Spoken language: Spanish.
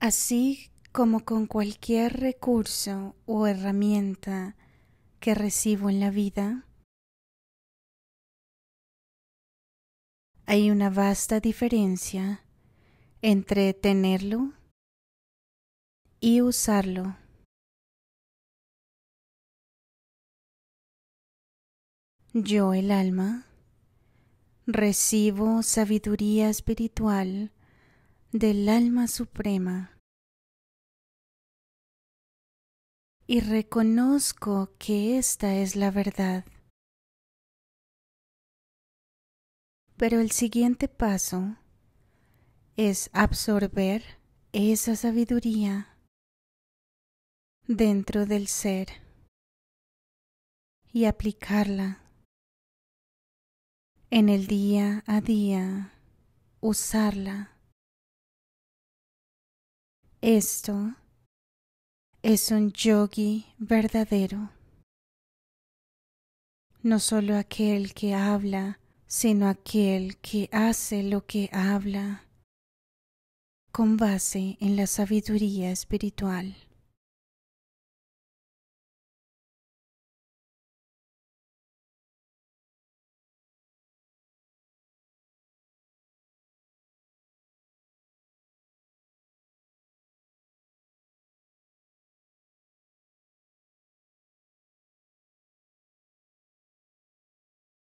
Así como con cualquier recurso o herramienta que recibo en la vida, hay una vasta diferencia entre tenerlo y usarlo. Yo el alma recibo sabiduría espiritual del alma suprema. y reconozco que esta es la verdad. Pero el siguiente paso es absorber esa sabiduría dentro del ser y aplicarla en el día a día, usarla. Esto es un yogi verdadero, no solo aquel que habla, sino aquel que hace lo que habla, con base en la sabiduría espiritual.